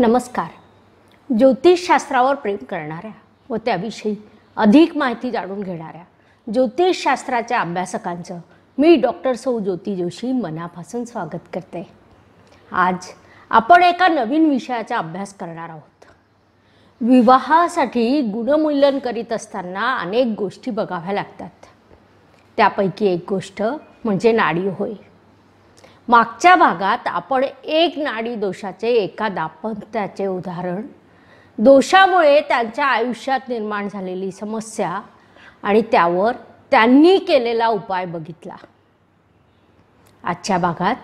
नमस्कार ज्योतिषशास्त्रावर प्रेम करणाऱ्या व त्याविषयी अधिक माहिती जाणून घेणाऱ्या ज्योतिषशास्त्राच्या अभ्यासकांचं मी डॉक्टर सौ ज्योती जोशी मनापासून स्वागत करते आज आपण एका नवीन विषयाचा अभ्यास करणार आहोत विवाहासाठी गुणमूल्यन करीत असताना अनेक गोष्टी बघाव्या लागतात त्यापैकी एक गोष्ट म्हणजे नाडी होय मागच्या भागात आपण एक नाडी दोषाचे एका दापत्याचे उदाहरण दोषामुळे त्यांच्या आयुष्यात निर्माण झालेली समस्या आणि त्यावर त्यांनी केलेला उपाय बघितला आजच्या भागात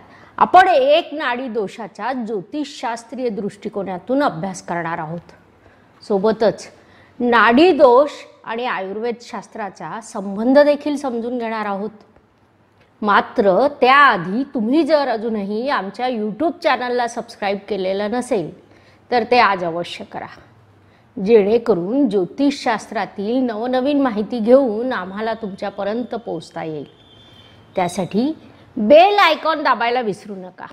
आपण एक नाडी दोषाचा ज्योतिषशास्त्रीय दृष्टिकोनातून अभ्यास करणार आहोत सोबतच नाडी दोष आणि आयुर्वेद शास्त्राचा संबंध देखील समजून घेणार आहोत मात्र त्याआधी तुम्ही जर अजूनही आमच्या यूट्यूब चॅनलला सबस्क्राईब केलेलं नसेल तर ते आज अवश्य करा जेणेकरून ज्योतिषशास्त्रातील नवनवीन माहिती घेऊन आम्हाला तुमच्यापर्यंत पोहोचता येईल त्यासाठी बेल आयकॉन दाबायला विसरू नका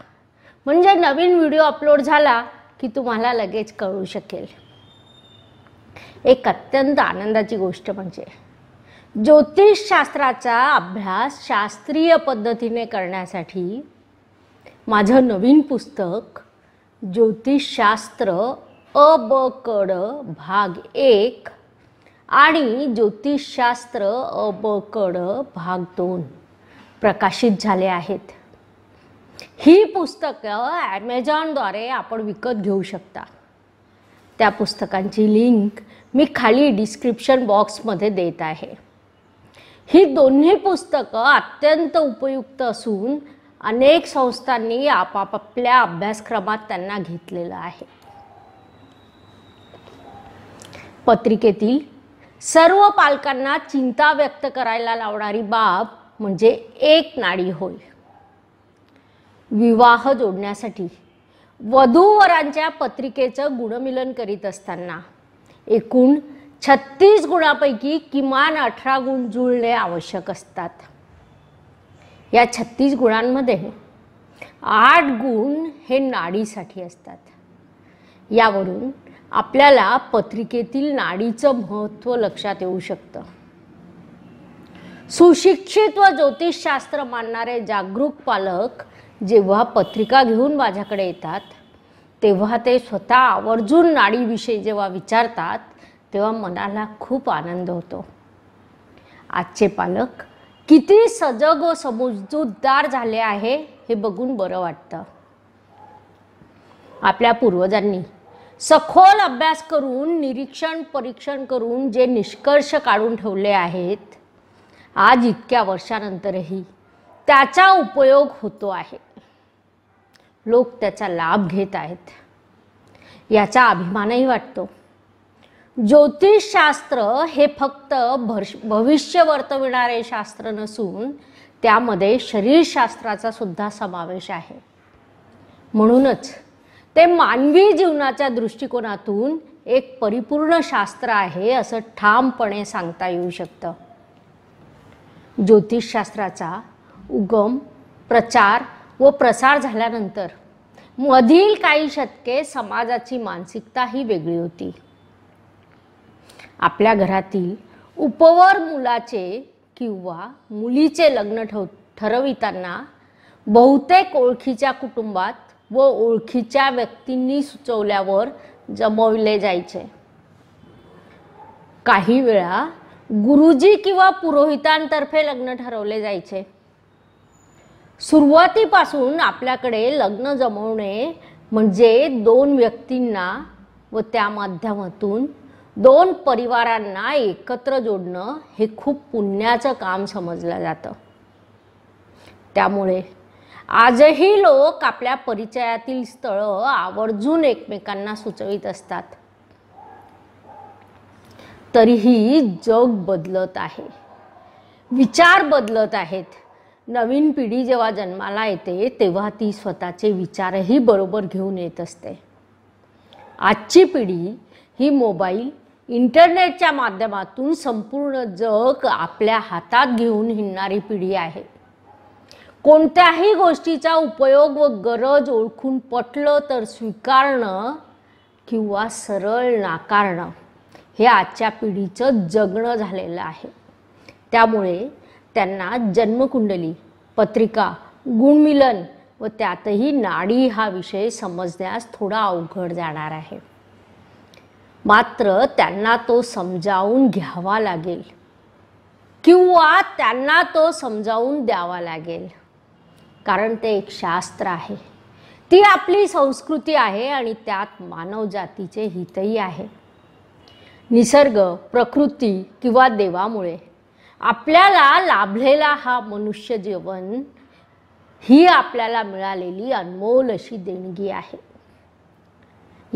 म्हणजे नवीन व्हिडिओ अपलोड झाला की तुम्हाला लगेच कळू शकेल एक अत्यंत आनंदाची गोष्ट म्हणजे ज्योतिषशास्त्राचा अभ्यास शास्त्रीय पद्धतीने करण्यासाठी माझं नवीन पुस्तक ज्योतिषशास्त्र अ ब कड भाग एक आणि ज्योतिषशास्त्र अ ब कड भाग दोन प्रकाशित झाले आहेत ही पुस्तकं ॲमेझॉनद्वारे आपण विकत घेऊ शकता त्या पुस्तकांची लिंक मी खाली डिस्क्रिप्शन बॉक्समध्ये देत आहे ही दोन्ही पुस्तक अत्यंत उपयुक्त असून अनेक संस्थांनी आपापल्या अभ्यासक्रमात त्यांना घेतलेलं आहे पत्रिकेतील सर्व पालकांना चिंता व्यक्त करायला लावणारी बाब म्हणजे एक नाडी होय विवाह जोडण्यासाठी वधूवरांच्या पत्रिकेचं गुणमिलन करीत असताना एकूण छत्तीस गुणापैकी किमान अठरा गुण जुळणे आवश्यक असतात या छत्तीस गुणांमध्ये आठ गुण हे नाडीसाठी असतात यावरून आपल्याला पत्रिकेतील नाडीचं महत्त्व लक्षात येऊ शकतं सुशिक्षित व ज्योतिषशास्त्र मानणारे जागरूक पालक जेव्हा पत्रिका घेऊन माझ्याकडे येतात तेव्हा ते स्वतः आवर्जून नाडीविषयी जेव्हा विचारतात तेव्हा मनाला खूप आनंद होतो आजचे पालक किती सजग व समजूतदार झाले आहे हे बघून बरं वाटतं आपल्या पूर्वजांनी सखोल अभ्यास करून निरीक्षण परीक्षण करून जे निष्कर्ष काढून ठेवले आहेत आज इतक्या वर्षानंतरही त्याचा उपयोग होतो आहे लोक त्याचा लाभ घेत आहेत याचा अभिमानही वाटतो ज्योतिषशास्त्र हे फक्त भर्ष भविष्य वर्तविणारे शास्त्र नसून त्यामध्ये शरीरशास्त्राचा सुद्धा समावेश आहे म्हणूनच ते मानवी जीवनाच्या दृष्टिकोनातून एक परिपूर्ण शास्त्र आहे असं ठामपणे सांगता येऊ शकतं ज्योतिषशास्त्राचा उगम प्रचार व प्रसार झाल्यानंतर मधील काही शतके समाजाची मानसिकता ही वेगळी होती आपल्या घरातील उपवर मुलाचे किंवा मुलीचे लग्न ठेव ठरविताना बहुतेक ओळखीच्या कुटुंबात व ओळखीच्या व्यक्तींनी सुचवल्यावर जमवले जायचे काही वेळा गुरुजी किंवा पुरोहितांतर्फे लग्न ठरवले जायचे सुरुवातीपासून आपल्याकडे लग्न जमवणे म्हणजे दोन व्यक्तींना व त्या माध्यमातून दोन परिवारांना एकत्र जोडणं हे खूप पुण्याचं काम समजलं जातं त्यामुळे आजही लोक आपल्या परिचयातील स्थळं आवर्जून एकमेकांना सुचवित असतात तरीही जग बदलत आहे विचार बदलत आहेत नवीन पिढी जेव्हा जन्माला येते तेव्हा ती स्वतःचे विचारही बरोबर घेऊन येत असते आजची पिढी ही मोबाईल इंटरनेटच्या माध्यमातून संपूर्ण जग आपल्या हातात घेऊन हिंडणारी पिढी आहे कोणत्याही गोष्टीचा उपयोग व गरज ओळखून पटलं तर स्वीकारणं किंवा सरळ नाकारणं हे आजच्या पिढीचं जगणं झालेलं आहे त्यामुळे त्यांना जन्मकुंडली पत्रिका गुणमिलन व त्यातही नाडी हा विषय समजण्यास थोडा अवघड जाणार आहे मात्र त्यांना तो समजावून घ्यावा लागेल किंवा त्यांना तो समजावून द्यावा लागेल कारण ते एक शास्त्र आहे ती आपली संस्कृती आहे आणि त्यात मानवजातीचे हितही आहे निसर्ग प्रकृती किंवा देवामुळे आपल्याला लाभलेला हा मनुष्य जीवन ही आपल्याला मिळालेली अनमोल अशी देणगी आहे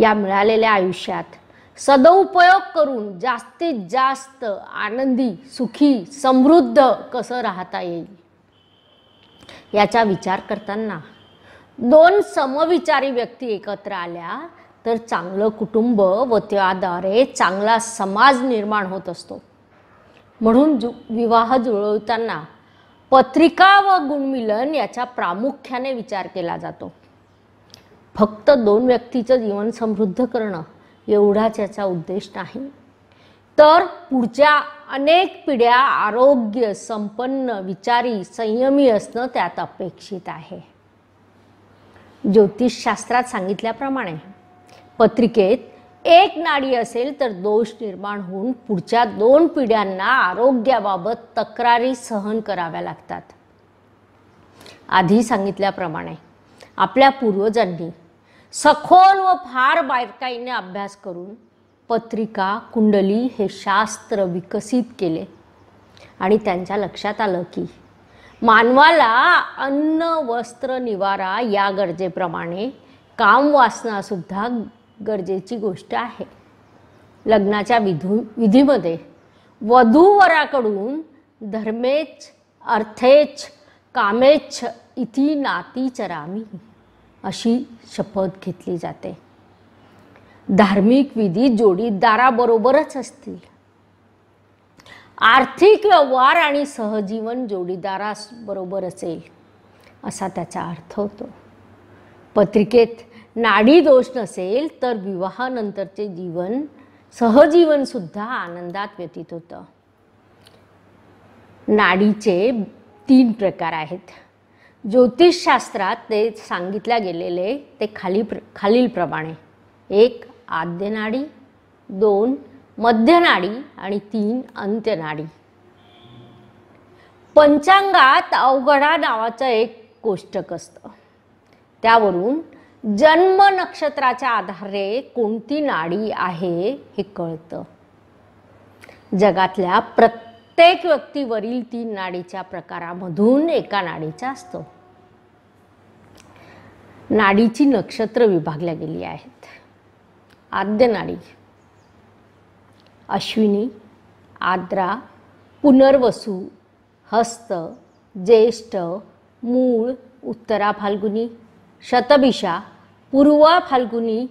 या मिळालेल्या आयुष्यात सदउपयोग करून जास्तीत जास्त आनंदी सुखी समृद्ध कसं राहता येईल याचा विचार करताना दोन समविचारी व्यक्ती एकत्र आल्या तर चांगलं कुटुंब व त्याद्वारे चांगला समाज निर्माण होत असतो म्हणून जु विवाह जुळवताना पत्रिका व गुणमिलन याचा प्रामुख्याने विचार केला जातो फक्त दोन व्यक्तीचं जीवन समृद्ध करणं एवढाच याचा उद्देश नाही तर पुढच्या अनेक पिढ्या आरोग्य संपन्न विचारी संयमी असणं त्यात अपेक्षित आहे ज्योतिषशास्त्रात सांगितल्याप्रमाणे पत्रिकेत एक नाडी असेल तर दोष निर्माण होऊन पुढच्या दोन पिढ्यांना आरोग्याबाबत तक्रारी सहन कराव्या लागतात आधी सांगितल्याप्रमाणे आपल्या पूर्वजांनी सखोल व फार बारकाईने अभ्यास करून पत्रिका कुंडली हे शास्त्र विकसित केले आणि त्यांच्या लक्षात आलं की मानवाला अन्न वस्त्र निवारा या गरजेप्रमाणे काम सुद्धा गरजेची गोष्ट आहे लग्नाच्या विधू विधीमध्ये वधूवराकडून धर्मेच अर्थेच कामेच इति नाती चरामी अशी शपथ घेतली जाते धार्मिक विधी जोडीदाराबरोबरच असतील आर्थिक व्यवहार आणि सहजीवन जोडीदारास बरोबर असेल असा त्याचा अर्थ होतो पत्रिकेत नाडी दोष नसेल तर विवाहानंतरचे जीवन सहजीवनसुद्धा आनंदात व्यतीत होतं नाडीचे तीन प्रकार आहेत ज्योतिषशास्त्रात ते सांगितल्या गेलेले ते खाली प्र खालीलप्रमाणे एक आद्यनाडी दोन मध्यनाडी आणि तीन अंत्यनाडी पंचांगात अवघडा नावाचं एक कोष्टक असतं त्यावरून जन्म नक्षत्राच्या आधारे कोणती नाडी आहे हे कळतं जगातल्या प्रत्येक व्यक्तीवरील तीन नाडीच्या प्रकारामधून एका नाडीचा असतो नाडीची नक्षत्र विभागल्या गेली आहेत आद्य नाडी अश्विनी आद्रा पुनर्वसू हस्त ज्येष्ठ मूळ उत्तरा फाल्गुनी शतभिषा पूर्वा फाल्गुनी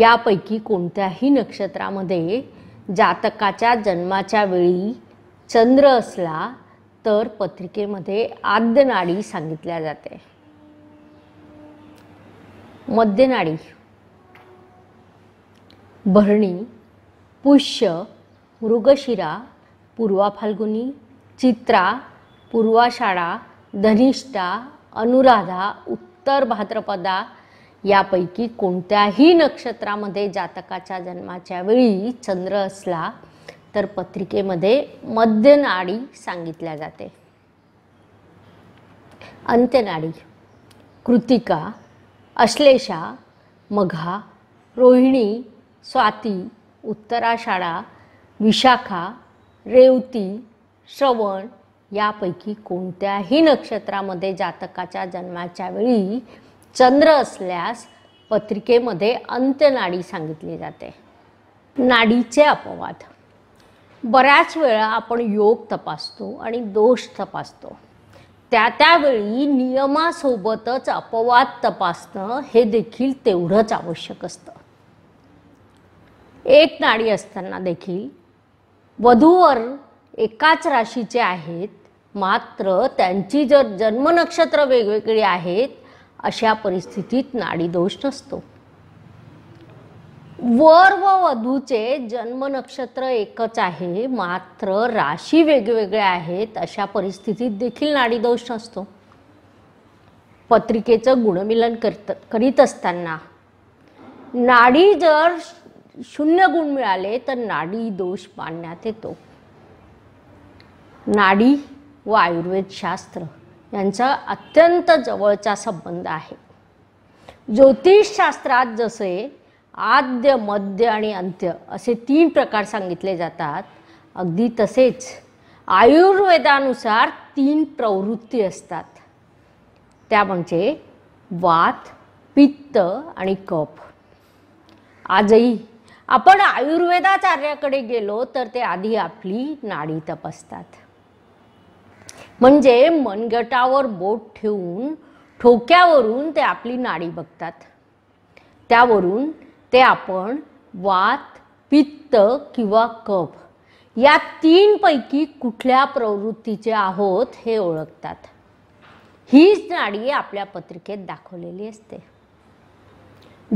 यापैकी कोणत्याही नक्षत्रामध्ये जातकाच्या जन्माच्या वेळी चंद्र असला तर पत्रिकेमध्ये आद्य नाडी सांगितल्या जाते मद्यनाडी भरणी पुष्य मृगशिरा पूर्वा फाल्गुनी चित्रा पूर्वाशाळा धनिष्ठा अनुराधा उत्तर भाद्रपदा यापैकी कोणत्याही नक्षत्रामध्ये जातकाच्या जन्माच्या वेळी चंद्र असला तर पत्रिकेमध्ये मध्यनाडी सांगितल्या जाते अंत्यनाडी कृतिका अश्लेषा मघा रोहिणी स्वाती उत्तराशाळा विशाखा रेवती श्रवण यापैकी कोणत्याही नक्षत्रामध्ये जातकाच्या जन्माच्या वेळी चंद्र असल्यास पत्रिकेमध्ये अंत्यनाडी सांगितली जाते नाडीचे अपवाद बऱ्याच वेळा आपण योग तपासतो आणि दोष तपासतो त्या त्यावेळी नियमासोबतच अपवाद तपासणं हे देखील तेवढंच आवश्यक असतं एक नाडी असताना देखील वधूवर एकाच राशीचे आहेत मात्र त्यांची जर जन्मनक्षत्र वेगवेगळी आहेत अशा परिस्थितीत नाडी दोष नसतो वर व वधूचे जन्म नक्षत्र एकच आहे मात्र राशी वेगवेगळ्या आहेत अशा परिस्थितीत देखील नाडीदोष असतो पत्रिकेचं गुणमिलन करत करीत असताना नाडी जर शून्य गुण मिळाले तर नाडी दोष मानण्यात येतो नाडी व आयुर्वेदशास्त्र यांचा अत्यंत जवळचा संबंध आहे ज्योतिषशास्त्रात जसे आद्य मध्य आणि अंत्य असे तीन प्रकार सांगितले जातात अगदी तसेच आयुर्वेदानुसार तीन प्रवृत्ती असतात त्या म्हणजे वात पित्त आणि कफ आजही आपण आयुर्वेदाचार्याकडे गेलो तर ते आधी आपली नाडी तपासतात म्हणजे मनगटावर बोट ठेवून ठोक्यावरून ते आपली नाडी बघतात त्यावरून ते आपण वात पित्त किंवा कफ या तीनपैकी कुठल्या प्रवृत्तीचे आहोत हे ओळखतात हीच नाडी आपल्या पत्रिकेत दाखवलेली असते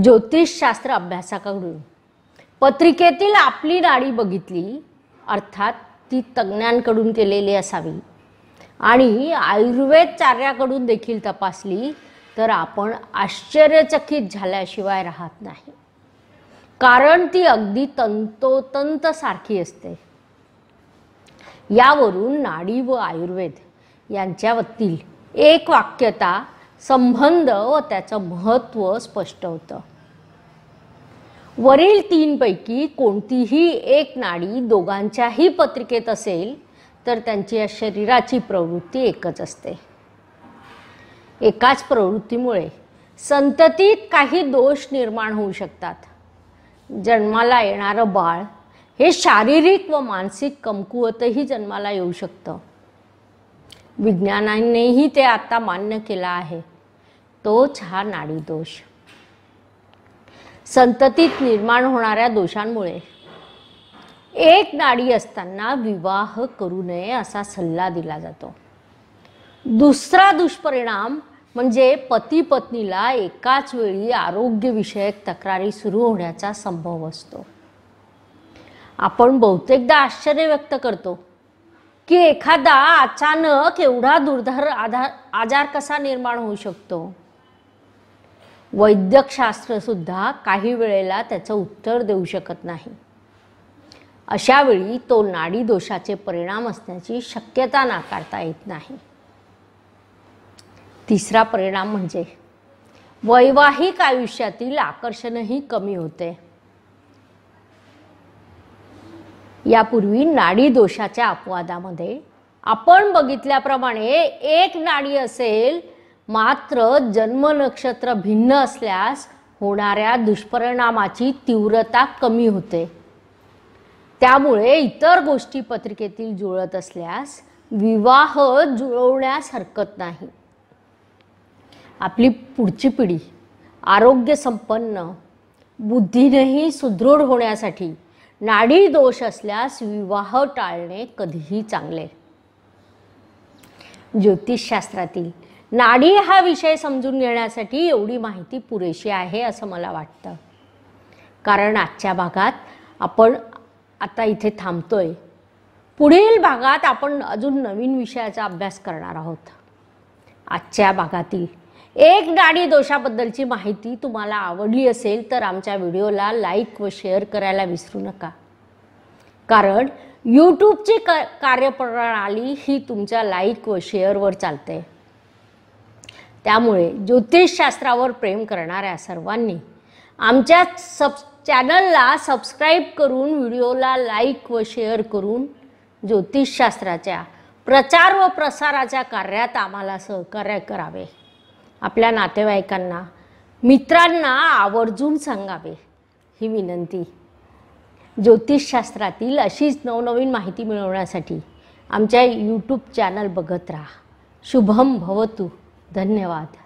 ज्योतिषशास्त्र अभ्यासाकडून पत्रिकेतील आपली नाडी बघितली अर्थात ती तज्ज्ञांकडून केलेली असावी आणि आयुर्वेद चार्याकडून देखील तपासली तर आपण आश्चर्यचकित झाल्याशिवाय राहत नाही कारण ती अगदी तंतोतंत सारखी असते यावरून नाडी व आयुर्वेद यांच्या वतील एक वाक्यता संबंध व त्याचं महत्त्व स्पष्ट होतं वरील तीनपैकी कोणतीही एक नाडी दोघांच्याही पत्रिकेत असेल तर त्यांची या शरीराची प्रवृत्ती एकच असते एकाच प्रवृत्तीमुळे संततीत काही दोष निर्माण होऊ शकतात जन्माला येणारं बाळ हे शारीरिक व मानसिक कमकुवतही जन्माला येऊ शकतं विज्ञानानेही ते आता मान्य केलं आहे तोच हा दोष संततीत निर्माण होणाऱ्या दोषांमुळे एक नाडी असताना विवाह करू नये असा सल्ला दिला जातो दुसरा दुष्परिणाम म्हणजे पती पत्नीला एकाच वेळी आरोग्यविषयक तक्रारी सुरू होण्याचा संभव असतो आपण बहुतेकदा आश्चर्य व्यक्त करतो की एखादा अचानक एवढा दुर्धर आधार आजार कसा निर्माण होऊ शकतो वैद्यकशास्त्रसुद्धा काही वेळेला त्याचं उत्तर देऊ शकत नाही अशावेळी तो नाडी दोषाचे परिणाम असण्याची शक्यता नाकारता येत नाही तिसरा परिणाम म्हणजे वैवाहिक आयुष्यातील आकर्षणही कमी होते यापूर्वी नाडी दोषाच्या अपवादामध्ये आपण बघितल्याप्रमाणे एक नाडी असेल मात्र जन्म नक्षत्र भिन्न असल्यास होणाऱ्या दुष्परिणामाची तीव्रता कमी होते त्यामुळे इतर गोष्टी पत्रिकेतील जुळत असल्यास विवाह जुळवण्यास हरकत नाही आपली पुढची पिढी आरोग्य संपन्न बुद्धीनेही सुदृढ होण्यासाठी नाडी दोष असल्यास विवाह टाळणे कधीही चांगले ज्योतिषशास्त्रातील नाडी हा विषय समजून घेण्यासाठी एवढी माहिती पुरेशी आहे असं मला वाटतं कारण आजच्या भागात आपण आता इथे थांबतोय पुढील भागात आपण अजून नवीन विषयाचा अभ्यास करणार आहोत आजच्या भागातील एक नाडी दोषाबद्दलची माहिती तुम्हाला आवडली असेल तर आमच्या व्हिडिओला लाईक व शेअर करायला विसरू नका कारण यूट्यूबची क कार्यप्रणाली ही तुमच्या लाईक व शेअरवर चालते त्यामुळे ज्योतिषशास्त्रावर प्रेम करणाऱ्या सर्वांनी आमच्या सब चॅनलला सबस्क्राईब करून व्हिडिओला लाईक व शेअर करून ज्योतिषशास्त्राच्या प्रचार व प्रसाराच्या कार्यात आम्हाला सहकार्य करावे आपल्या नातेवाईकांना मित्रांना आवर्जून सांगावे ही विनंती ज्योतिषशास्त्रातील अशीच नवनवीन माहिती मिळवण्यासाठी आमच्या यूट्यूब चॅनल बघत राहा शुभम भवतू धन्यवाद